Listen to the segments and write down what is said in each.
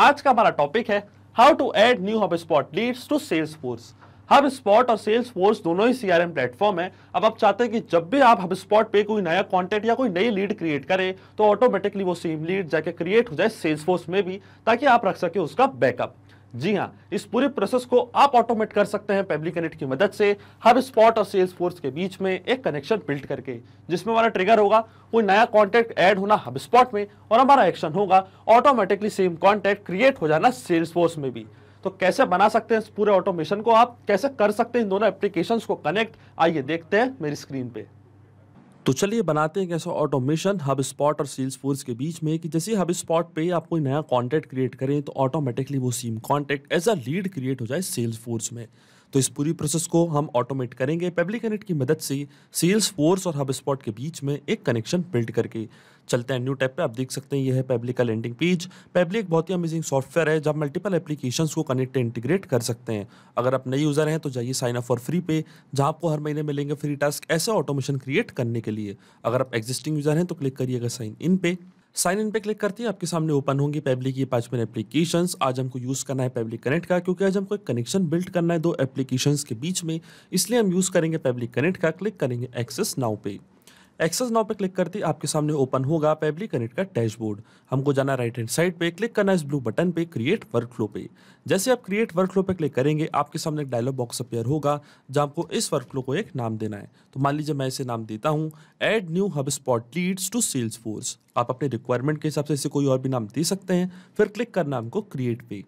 आज का हमारा टॉपिक है how to add new HubSpot leads to Salesforce HubSpot और सेल्स फोर्स दोनों ही सीआरएम प्लेटफॉर्म है अब आप चाहते हैं कि जब भी आप हब स्पॉट पे कोई नया कॉन्टेंट या कोई नई लीड क्रिएट करें तो ऑटोमेटिकली वो सेम लीड जाके क्रिएट हो जाए सेल्स फोर्स में भी ताकि आप रख सके उसका बैकअप जी हाँ इस पूरे प्रोसेस को आप ऑटोमेट कर सकते हैं पब्लिक कनेक्ट की मदद से हर स्पॉट और सेल्स फोर्स के बीच में एक कनेक्शन बिल्ड करके जिसमें हमारा ट्रिगर होगा वो नया कॉन्टैक्ट ऐड होना हब स्पॉट में और हमारा एक्शन होगा ऑटोमेटिकली सेम कॉन्टैक्ट क्रिएट हो जाना सेल्स फोर्स में भी तो कैसे बना सकते हैं इस पूरे ऑटोमेशन को आप कैसे कर सकते हैं इन दोनों एप्लीकेशन को कनेक्ट आइए देखते हैं मेरी स्क्रीन पे तो चलिए बनाते हैं एक ऐसा ऑटोमेशन हब स्पॉट और सेल्स फोर्स के बीच में कि जैसे हब स्पॉट पर आप कोई नया कॉन्टैक्ट क्रिएट करें तो ऑटोमेटिकली वो same contact as a lead create हो जाए सेल्स फोर्स में तो इस पूरी प्रोसेस को हम ऑटोमेट करेंगे पब्लिक कनेक्ट की मदद से सेल्स फोर्स और हब स्पॉट के बीच में एक कनेक्शन बिल्ड करके चलते हैं न्यू टैप पे आप देख सकते हैं यह है पब्लिक का लैंडिंग पेज पब्लिक बहुत ही अमेजिंग सॉफ्टवेयर है जब मल्टीपल एप्लीकेशन को कनेक्ट इंटीग्रेट कर सकते हैं अगर आप नए यूज़र हैं तो जाइए साइन अप फॉर फ्री पे जहाँ आपको हर महीने मिलेंगे फ्री टास्क ऐसा ऑटोमेशन क्रिएट करने के लिए अगर आप एग्जिस्टिंग यूज़र हैं तो क्लिक करिएगा साइन इन पे साइन इन पे क्लिक करती है आपके सामने ओपन होंगी पेबली की पाँच मिनट एप्लीकेशन आज हमको यूज़ करना है पेबली कनेक्ट का क्योंकि आज हमको एक कनेक्शन बिल्ड करना है दो एप्लीकेशन के बीच में इसलिए हम यूज़ करेंगे पेबली कनेक्ट का क्लिक करेंगे एक्सेस नाउ पे एक्सेस नाउ पे क्लिक करते ही आपके सामने ओपन होगा पेबली कनेक्ट का डैशबोर्ड हमको जाना राइट हैंड साइड पे क्लिक करना इस ब्लू बटन पे क्रिएट वर्कफ्लो पे जैसे आप क्रिएट वर्कफ्लो पे क्लिक करेंगे आपके सामने एक डायलॉग बॉक्स अपेयर होगा जहाँ आपको इस वर्कफ्लो को एक नाम देना है तो मान लीजिए मैं इसे नाम देता हूँ add new HubSpot leads to Salesforce आप अपने रिक्वायरमेंट के हिसाब से इसे कोई और भी नाम दे सकते हैं फिर क्लिक करना हमको क्रिएट पे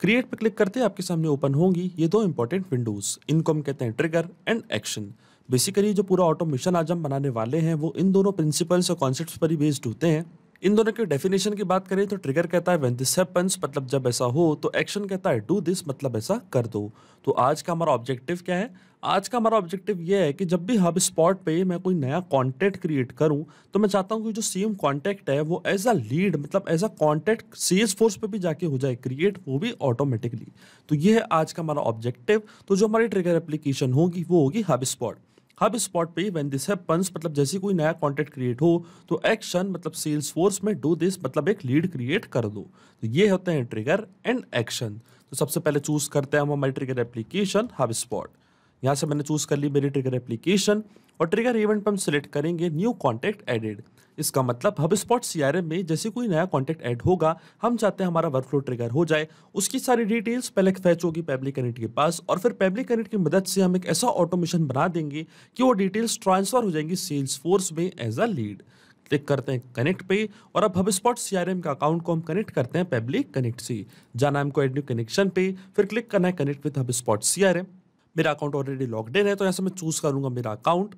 क्रिएट पे क्लिक करते आपके सामने ओपन होंगी ये दो इंपॉर्टेंट विंडोज़ इनको हम कहते हैं ट्रिगर एंड एक्शन बेसिकली जो पूरा ऑटोमेशन आज हम बनाने वाले हैं वो इन दोनों प्रिंसिपल्स और कॉन्सेप्ट पर ही बेस्ड होते हैं इन दोनों के डेफिनेशन की बात करें तो ट्रिगर कहता है व्हेन दिस हैपेंस मतलब जब ऐसा हो तो एक्शन कहता है डू दिस मतलब ऐसा कर दो तो आज का हमारा ऑब्जेक्टिव क्या है आज का हमारा ऑब्जेक्टिव यह है कि जब भी हब स्पॉट पे मैं कोई नया कॉन्टेक्ट क्रिएट करूं तो मैं चाहता हूं कि जो सेम कॉन्टेक्ट है वो एज अ लीड मतलब as a contact Salesforce पे भी जाके हो जाए क्रिएट वो भी ऑटोमेटिकली तो ये है आज का हमारा ऑब्जेक्टिव तो जो हमारी ट्रिगर एप्लीकेशन होगी वो होगी हब स्पॉट हब स्पॉट पे व्हेन दिस हैपन्स मतलब जैसे कोई नया कॉन्टेंट क्रिएट हो तो एक्शन मतलब सेल्स फोर्स में डू दिस मतलब एक लीड क्रिएट कर दो तो ये होते हैं ट्रिगर एंड एक्शन तो सबसे पहले चूज करते हैं हम हमारी ट्रिगर एप्लीकेशन हब स्पॉट यहाँ से मैंने चूज़ कर ली मेरी ट्रिगर एप्लीकेशन और ट्रिगर इवेंट पर हम सिलेक्ट करेंगे न्यू कॉन्टैक्ट एडेड इसका मतलब हब स्पॉट सी में जैसे कोई नया कॉन्टैक्ट ऐड होगा हम चाहते हैं हमारा वर्कफ्लो ट्रिगर हो जाए उसकी सारी डिटेल्स पहले फैच होगी पब्लिक कनेक्ट के पास और फिर पब्लिक कनेक्ट की मदद से हम एक ऐसा ऑटोमेशन बना देंगे कि वो डिटेल्स ट्रांसफर हो जाएंगी सेल्स फोर्स में एज अ लीड क्लिक करते हैं कनेक्ट पे और अब हब स्पॉट सी का अकाउंट को हम कनेक्ट करते हैं पब्लिक कनेक्ट से जाना हमको एड न्यू कनेक्शन पे फिर क्लिक करना है connect with HubSpot C R M मेरा अकाउंट ऑलरेडी लॉकड है तो यहाँ से मैं चूज़ करूँगा मेरा अकाउंट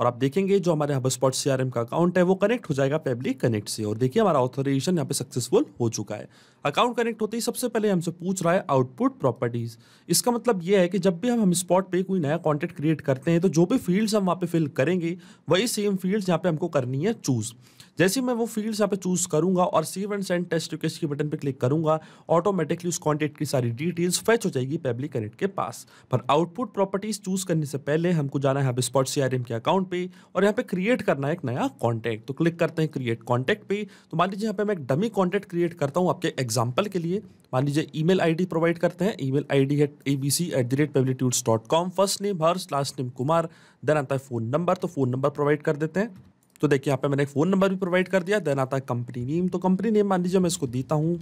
और आप देखेंगे जो हमारे हब स्पॉट सी का अकाउंट है वो कनेक्ट हो जाएगा पेबली कनेक्ट से और देखिए हमारा ऑथोराइजेशन यहाँ पे सक्सेसफुल हो चुका है अकाउंट कनेक्ट होते ही सबसे पहले हमसे पूछ रहा है आउटपुट प्रॉपर्टीज़ इसका मतलब ये है कि जब भी हम हम स्पॉट पे कोई नया कॉन्टेंट क्रिएट करते हैं तो जो भी फील्ड्स हम वहाँ पे फिल करेंगे वही सेम फील्ड्स यहाँ पे हमको करनी है चूज़ जैसे मैं वो फील्ड्स यहाँ पे चूज़ करूँगा और save and send test request के बटन पे क्लिक करूँगा ऑटोमेटिकली उस कॉन्टेंट की सारी डिटेल्स फैच हो जाएगी पेबली कनेक्ट के पास पर आउटपुट प्रॉपर्टीज़ चूज़ करने से पहले हमको जाना है हब स्पॉट सी के अकाउंट अकाउंट पे और यहाँ पे क्रिएट करना है एक नया कॉन्टैक्ट तो क्लिक करते हैं क्रिएट कॉन्टैक्ट पे तो मान लीजिए यहाँ पे मैं एक डमी कॉन्टैक्ट क्रिएट करता हूँ आपके एग्जाम्पल के लिए मान लीजिए ई मेल प्रोवाइड करते हैं ईमेल आईडी है a first name Harsh last name Kumar then आता है फ़ोन नंबर तो फ़ोन नंबर प्रोवाइड कर देते हैं तो देखिए यहाँ पे मैंने फ़ोन नंबर भी प्रोवाइड कर दिया देन आता है कंपनी नेम तो कंपनी नेम मान लीजिए मैं इसको देता हूँ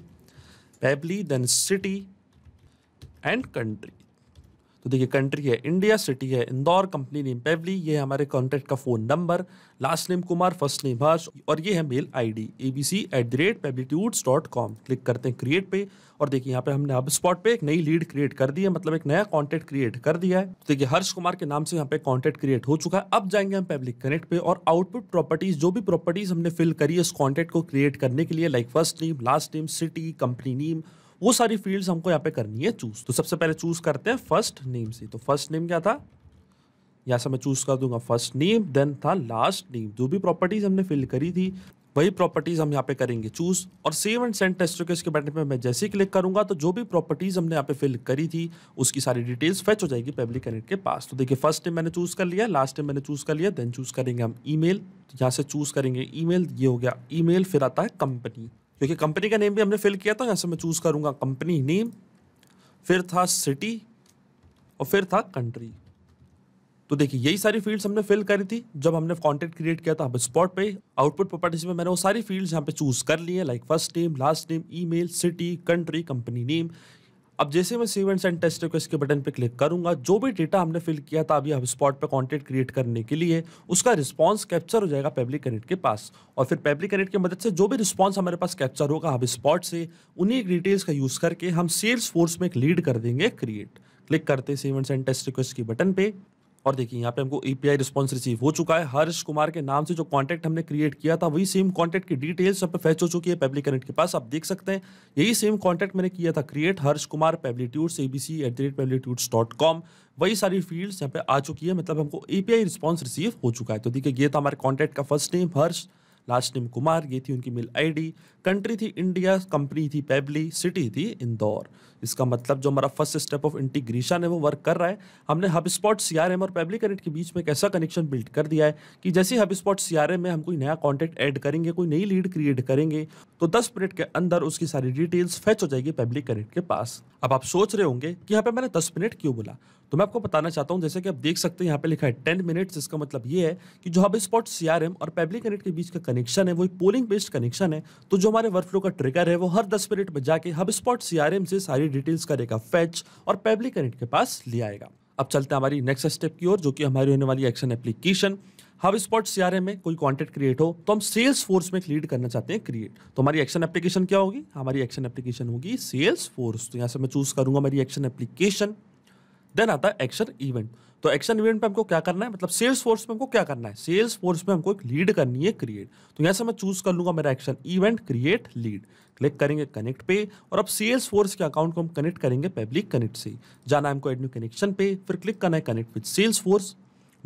Pabbly then city and country तो देखिए कंट्री है इंडिया सिटी है इंदौर कंपनी नेम पेवली ये हमारे कॉन्टैक्ट का phone number last name Kumar first name Harsh और ये है mail I D A B C at the rate pebblitudes dot com click करते हैं क्रिएट पे और देखिए यहाँ पे हमने अब स्पॉट पे एक नई लीड क्रिएट कर दी है मतलब एक नया कॉन्टैक्ट क्रिएट कर दिया है तो देखिए हर्ष कुमार के नाम से यहाँ पे कॉन्टैक्ट क्रिएट हो चुका है अब जाएंगे हम पेब्लिक कनेक्ट पे और आउटपुट प्रॉपर्टीज जो भी प्रॉपर्टीज हमने फिल करी है उस कॉन्टैक्ट को क्रिएट करने के लिए like first name last name city company name वो सारी फील्ड्स हमको यहाँ पे करनी है चूज तो सबसे पहले चूज करते हैं फर्स्ट नेम से तो फर्स्ट नेम क्या था यहाँ से मैं चूज कर दूंगा फर्स्ट नेम देन था लास्ट नेम जो भी प्रॉपर्टीज हमने फिल करी थी वही प्रॉपर्टीज हम यहाँ पे करेंगे चूज और सेव एंड सेंड टेस्ट के बटन पे मैं जैसे ही क्लिक करूंगा तो जो भी प्रॉपर्टीज हमने यहाँ पे फिल करी थी उसकी सारी डिटेल्स फैच हो जाएगी पब्लिक कैंडिडेट के पास तो देखिए फर्स्ट टाइम मैंने चूज कर लिया लास्ट टाइम मैंने चूज कर लिया देन चूज करेंगे हम ई मेल यहाँ से चूज करेंगे ई मेल ये हो गया ई मेल फिर आता है कंपनी क्योंकि कंपनी का नेम भी हमने फिल किया था यहाँ मैं चूज़ करूंगा कंपनी नेम फिर था सिटी और फिर था कंट्री तो देखिए यही सारी फील्ड्स हमने फिल करी थी जब हमने कॉन्टेंट क्रिएट किया था स्पॉट पे आउटपुट प्रॉपर्टीज में मैंने वो सारी फील्ड्स यहाँ पे चूज कर लिए like first name last name email city country company name अब जैसे मैं सीवेंट्स एंड टेस्ट रिक्वेस्ट के बटन पर क्लिक करूंगा जो भी डेटा हमने फिल किया था अभी हम स्पॉट पर कॉन्टेंट क्रिएट करने के लिए उसका रिस्पॉन्स कैप्चर हो जाएगा पेब्लिक कनेक्ट के पास और फिर पेब्लिक कनेक्ट की मदद से जो भी रिस्पॉन्स हमारे पास कैप्चर होगा हम स्पॉट से उन्हीं डिटेल्स का यूज़ करके हम सेल्स फोर्स में एक लीड कर देंगे क्रिएट क्लिक करते सीवेंट्स एंड टेस्ट रिक्वेस्ट की बटन पे और देखिए यहाँ पे हमको ईपीआई रिस्पांस रिसीव हो चुका है हर्ष कुमार के नाम से जो कॉन्टैक्ट हमने क्रिएट किया था वही सेम कॉन्टैक्ट की डिटेल्स सब पे फैच हो चुकी है पब्लिक कनेक्ट के पास आप देख सकते हैं यही सेम कॉन्टैक्ट मैंने किया था क्रिएट हर्ष कुमार पेबलीट्यूड्स A B C at the rate dot com वही सारी फील्ड्स यहाँ पे आ चुकी है मतलब हमको A P I response receive हो चुका है तो देखिए ये था हमारे कॉन्टैक्ट का first name Harsh last name Kumar ये थी उनकी मेल आईडी कंट्री थी इंडिया कंपनी थी पेबली सिटी थी इंदौर इसका मतलब जो हमारा फर्स्ट स्टेप ऑफ इंटीग्रेशन है वो वर्क कर रहा है हमने हब स्पॉट सी और पेबली कनेक्ट के बीच में एक ऐसा कनेक्शन बिल्ड कर दिया है कि जैसे हब स्पॉट सी में हम कोई नया कॉन्टैक्ट ऐड करेंगे कोई नई लीड क्रिएट करेंगे तो दस मिनट के अंदर उसकी सारी डिटेल्स फैच हो जाएगी पेबली कनेक्ट के पास अब आप सोच रहे होंगे कि यहाँ पे मैंने दस मिनट क्यों बोला तो मैं आपको बताना चाहता हूँ जैसे कि आप देख सकते हैं यहाँ पे लिखा है टेन मिनट्स इसका मतलब ये है कि जो हब स्पॉट सी और पेबली कनेक्ट के बीच का कनेक्शन है वो एक पोलिंग बेस्ड कनेक्शन है तो जो हमारे वर्कफ्लो का ट्रिगर है वो हर दस मिनट में जाके हब स्पॉट सीआरएम से सारी डिटेल्स करेगा फैच और पेबली कनेक्ट के पास ले आएगा अब चलते हैं हमारी नेक्स्ट स्टेप की ओर जो कि हमारी होने वाली action application HubSpot CRM में कोई कॉन्टेंट क्रिएट हो तो हम सेल्स फोर्स में लीड करना चाहते हैं क्रिएट तो हमारी एक्शन एप्लीकेशन क्या होगी हमारी एक्शन एप्लीकेशन होगी सेल्स फोर्स तो यहाँ से मैं चूज करूंगा मेरी एक्शन एप्लीकेशन देन आता है एक्शन इवेंट तो एक्शन इवेंट पे हमको क्या करना है मतलब सेल्स फोर्स में हमको क्या करना है सेल्स फोर्स में हमको एक लीड करनी है क्रिएट तो यहाँ से मैं चूज कर लूंगा मेरा action event create lead click करेंगे कनेक्ट पे और अब सेल्स फोर्स के अकाउंट को हम कनेक्ट करेंगे पब्लिक कनेक्ट से जाना है हमको एड न्यू कनेक्शन पे फिर क्लिक करना है कनेक्ट विद सेल्स फोर्स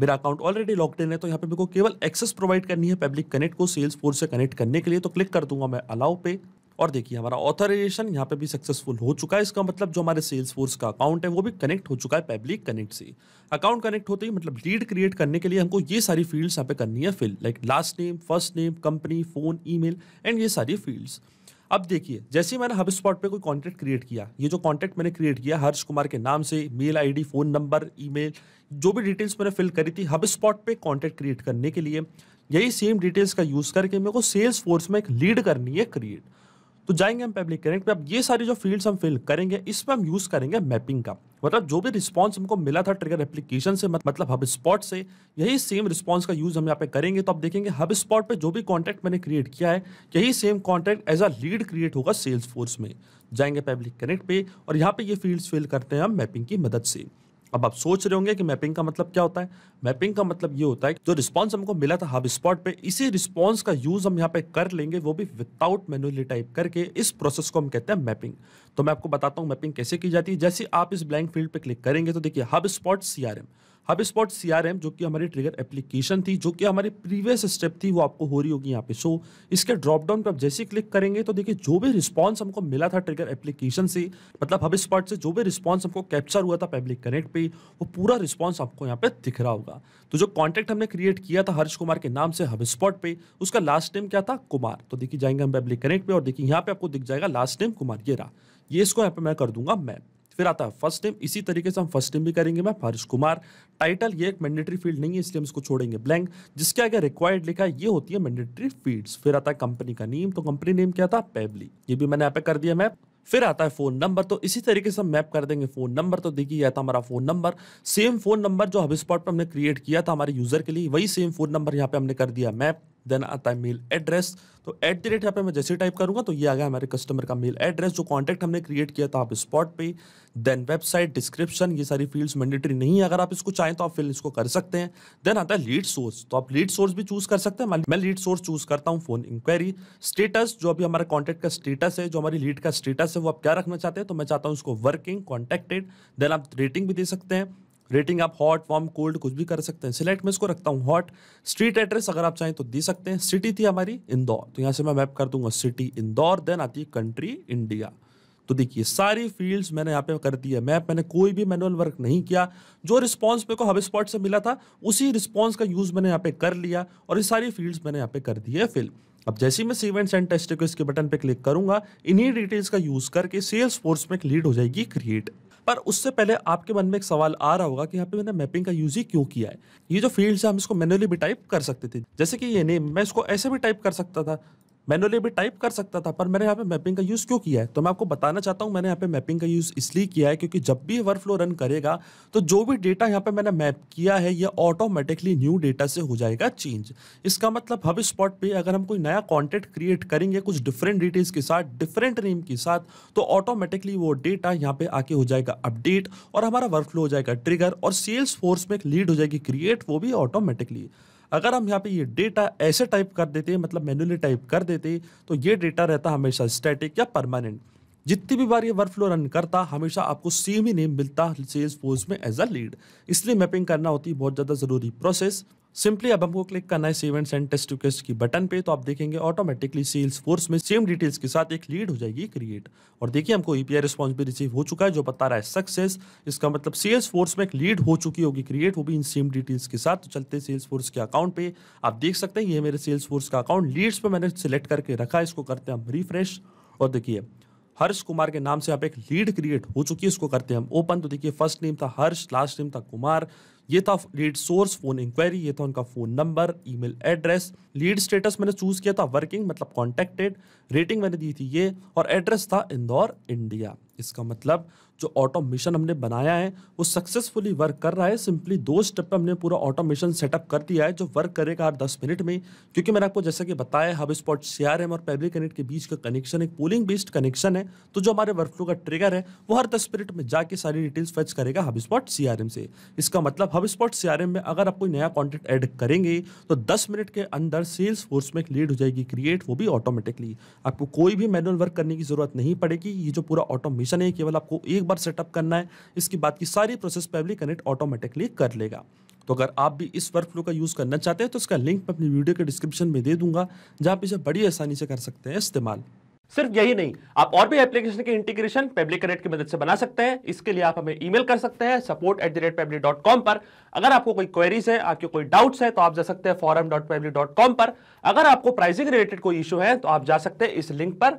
मेरा अकाउंट ऑलरेडी लॉक्ड इन है तो यहाँ पे मेरे को केवल एक्सेस प्रोवाइड करनी है पब्लिक कनेक्ट को सेल्स फोर्स से कनेक्ट करने के लिए तो क्लिक कर दूंगा मैं अलाउ पे और देखिए हमारा ऑथराइजेशन यहाँ पे भी सक्सेसफुल हो चुका है इसका मतलब जो हमारे सेल्स फोर्स का अकाउंट है वो भी कनेक्ट हो चुका है पब्लिक कनेक्ट से अकाउंट कनेक्ट होते ही मतलब लीड क्रिएट करने के लिए हमको ये सारी फील्ड्स यहाँ पे करनी है fill like last name first name company phone ई एंड ये सारी फील्ड्स अब देखिए जैसे ही मैंने हब स्पॉट पर कोई कॉन्टैक्ट क्रिएट किया ये जो कॉन्टैक्ट मैंने क्रिएट किया हर्ष कुमार के नाम से mail ID phone number email जो भी डिटेल्स मैंने फिल करी थी हब स्पॉट पर कॉन्टैक्ट क्रिएट करने के लिए यही सेम डिटेल्स का यूज़ करके मेरे को सेल्स फोर्स में एक लीड करनी है क्रिएट तो जाएंगे हम पब्लिक करेंट पे अब ये सारी जो फील्ड्स हम फिल करेंगे इसमें हम यूज़ करेंगे मैपिंग का मतलब जो भी रिस्पॉन्स हमको मिला था ट्रिगर एप्लीकेशन से मतलब हब स्पॉट से यही सेम रिस्पॉन्स का यूज़ हम यहाँ पे करेंगे तो आप देखेंगे हब स्पॉट पर जो भी कॉन्टैक्ट मैंने क्रिएट किया है यही same contact as a lead create होगा सेल्स फोर्स में जाएंगे पब्लिक कनेक्ट पे और यहाँ पे ये फील्ड्स फिल करते हैं हम मैपिंग की मदद से अब आप सोच रहे होंगे कि मैपिंग का मतलब क्या होता है मैपिंग का मतलब ये होता है कि जो रिस्पॉन्स हमको मिला था हब स्पॉट पे इसी रिस्पॉन्स का यूज हम यहाँ पे कर लेंगे वो भी विदाउट मैनुअली टाइप करके इस प्रोसेस को हम कहते हैं मैपिंग तो मैं आपको बताता हूँ मैपिंग कैसे की जाती है जैसे आप इस ब्लैंक फील्ड पर क्लिक करेंगे तो देखिए HubSpot C HubSpot C R M जो कि हमारी ट्रिगर एप्लीकेशन थी जो कि हमारी प्रीवियस स्टेप थी वो आपको हो रही होगी यहाँ पे सो so, इसके ड्रॉप डाउन पर आप जैसे ही क्लिक करेंगे तो देखिए जो भी रिस्पॉन्स हमको मिला था ट्रिगर एप्लीकेशन से मतलब हब स्पॉट से जो भी रिस्पॉन्स हमको कैप्चर हुआ था पब्लिक कनेक्ट पे वो पूरा रिस्पॉन्स आपको यहाँ पे दिख रहा होगा तो जो कॉन्टैक्ट हमने क्रिएट किया था हर्ष कुमार के नाम से हब स्पॉट पे उसका लास्ट नेम क्या था कुमार तो देखिए जाएंगे हम पब्लिक कनेक्ट पे और देखिए यहाँ पे आपको दिख जाएगा लास्ट नेम कुमार ये रहा ये इसको यहाँ पे मैं कर दूंगा मैप फिर आता है फर्स्ट टाइम इसी तरीके से हम फर्स्ट टाइम भी करेंगे मैं फारिश कुमार टाइटल ये एक मैंडेटरी फील्ड नहीं है इसलिए हम इसको छोड़ेंगे ब्लैंक जिसके आगे रिक्वायर्ड लिखा है ये होती है मैंडेटरी फील्ड्स फिर आता है कंपनी का नेम तो कंपनी नेम क्या था पेबली ये भी मैंने यहाँ पे कर दिया मैप फिर आता है फोन नंबर तो इसी तरीके से हम मैप कर देंगे फोन नंबर तो देखिए यह था हमारा phone number same phone number जो हब स्पॉट पर हमने क्रिएट किया था हमारे यूजर के लिए वही सेम फोन नंबर यहाँ पे हमने कर दिया मैप देन आता है मेल एड्रेस तो एट द रेट यहाँ पर मैं जैसे टाइप करूँगा तो ये आ गया हमारे कस्टमर का मेल एड्रेस जो कॉन्टैक्ट हमने क्रिएट किया था आप स्पॉट पे देन वेबसाइट डिस्क्रिप्शन ये सारी फील्ड्स मैंडेटरी नहीं है अगर आप इसको चाहें तो आप फिल इसको कर सकते हैं देन आता है लीड सोर्स तो आप लीड सोर्स भी चूज कर सकते हैं मैं लीड सोर्स चूज करता हूँ फोन इंक्वायरी स्टेटस जो अभी हमारे कॉन्टैक्ट का स्टेटस है जो हमारी लीड का स्टेटस है वो आप क्या रखना चाहते हैं तो मैं चाहता हूँ उसको वर्किंग कॉन्टैक्टेड देन आप रेटिंग भी दे सकते हैं रेटिंग आप हॉट वार्म कोल्ड कुछ भी कर सकते हैं सिलेक्ट में इसको रखता हूँ हॉट स्ट्रीट एड्रेस अगर आप चाहें तो दे सकते हैं सिटी थी हमारी इंदौर तो यहाँ से मैं मैप कर दूंगा सिटी इंदौर देन आती है कंट्री इंडिया तो देखिए सारी फील्ड्स मैंने यहाँ पे कर दी है मैप मैंने कोई भी मैनुअल वर्क नहीं किया जो रिस्पॉन्स मेरे को हब स्पॉट से मिला था उसी रिस्पॉन्स का यूज़ मैंने यहाँ पे कर लिया और ये सारी फील्ड्स मैंने यहाँ पे कर दी है फिल अब जैसे ही मैं सेव एंड सेंड टेस्ट को के बटन पे क्लिक करूंगा इन्हीं डिटेल्स का यूज़ करके सेल्स फोर्स में लीड हो जाएगी क्रिएट पर उससे पहले आपके मन में एक सवाल आ रहा होगा कि यहाँ पे मैंने मैपिंग का यूज ही क्यों किया है ये जो फील्ड्स है हम इसको मैनुअली भी टाइप कर सकते थे जैसे कि ये नेम मैं इसको ऐसे भी टाइप कर सकता था मैनुअली भी टाइप कर सकता था पर मैंने यहाँ पे मैपिंग का यूज़ क्यों किया है तो मैं आपको बताना चाहता हूँ मैंने यहाँ पे मैपिंग का यूज़ इसलिए किया है क्योंकि जब भी वर्क फ्लो रन करेगा तो जो भी डेटा यहाँ पे मैंने मैप किया है ये ऑटोमेटिकली न्यू डेटा से हो जाएगा चेंज इसका मतलब हब स्पॉट पर अगर हम कोई नया कॉन्टेंट क्रिएट करेंगे कुछ डिफरेंट डिटेल्स के साथ डिफरेंट नेम के साथ तो ऑटोमेटिकली वो डेटा यहाँ पर आके हो जाएगा अपडेट और हमारा वर्क फ्लो हो जाएगा ट्रिगर और सेल्स फोर्स में एक लीड हो जाएगी क्रिएट वो भी ऑटोमेटिकली अगर हम यहाँ पे ये डेटा ऐसे टाइप कर देते मतलब मैनुअली टाइप कर देते तो ये डेटा रहता हमेशा स्टैटिक या परमानेंट जितनी भी बार ये वर्क फ्लो रन करता हमेशा आपको सेम ही नेम मिलता सेल्स फोर्स में एज अ लीड इसलिए मैपिंग करना होती है बहुत ज़्यादा ज़रूरी प्रोसेस सिंपली अब हमको क्लिक करना है save and send test request की बटन पे तो आप देखेंगे ऑटोमेटिकली सेल्स फोर्स में सेम डिटेल्स के साथ एक लीड हो जाएगी क्रिएट और देखिए हमको ईपीआई रिस्पॉन्स भी रिसीव हो चुका है जो बता रहा है सक्सेस इसका मतलब सेल्स फोर्स में एक लीड हो चुकी होगी क्रिएट वो भी इन सेम डिटेल्स के साथ तो चलते सेल्स फोर्स के अकाउंट पे आप देख सकते हैं ये मेरे सेल्स फोर्स का अकाउंट लीड्स पर मैंने सेलेक्ट करके रखा है इसको करते हैं हम रिफ्रेश और देखिए हर्ष कुमार के नाम से आप एक लीड क्रिएट हो चुकी है इसको करते हैं हम ओपन तो देखिए फर्स्ट नेम था हर्ष लास्ट नेम था कुमार ये था लीड सोर्स फोन इंक्वायरी ये था उनका phone number email address lead status मैंने चूज किया था वर्किंग मतलब कॉन्टेक्टेड रेटिंग मैंने दी थी ये और एड्रेस था इंदौर इंडिया इसका मतलब जो ऑटोमेशन हमने बनाया है वो सक्सेसफुली वर्क कर रहा है सिंपली दो स्टेप पे हमने पूरा ऑटोमेशन सेटअप कर दिया है जो वर्क करेगा हर दस मिनट में क्योंकि मैंने आपको जैसा कि बताया हब स्पॉट सी और पेब्लिक कनेक्ट के बीच का कनेक्शन एक पोलिंग बेस्ड कनेक्शन है तो जो हमारे वर्क का ट्रिगर है वो हर दस मिनट में जाके सारी डिटेल्स फैच करेगा हब स्पॉट सी से इसका मतलब हब स्पॉट सी में अगर आप कोई नया कॉन्टेंट एड करेंगे तो दस मिनट के अंदर सेल्स फोर्स में एक लीड हो जाएगी क्रिएट वो भी ऑटोमेटिकली आपको कोई भी मैनुअल वर्क करने की जरूरत नहीं पड़ेगी ये जो पूरा ऑटोमेशन है केवल आपको एक बार सेटअप करना है इसके बाद की सारी प्रोसेस पेबली कनेक्ट ऑटोमेटिकली कर लेगा तो अगर आप भी इस वर्क फ्लो का यूज़ करना चाहते हैं तो इसका लिंक मैं अपनी वीडियो के डिस्क्रिप्शन में दे दूंगा जहाँ आप इसे बड़ी आसानी से कर सकते हैं इस्तेमाल सिर्फ यही नहीं आप और भी एप्लीकेशन के इंटीग्रेशन पेब्लिक कनेक्ट की मदद से बना सकते हैं इसके लिए आप हमें ईमेल कर सकते हैं support at the rate Pabbly dot com पर अगर आपको कोई क्वेरीज है आपके कोई डाउट्स है तो आप जा सकते हैं forum dot Pabbly dot com पर अगर आपको प्राइसिंग रिलेटेड कोई इशू है तो आप जा सकते हैं इस लिंक पर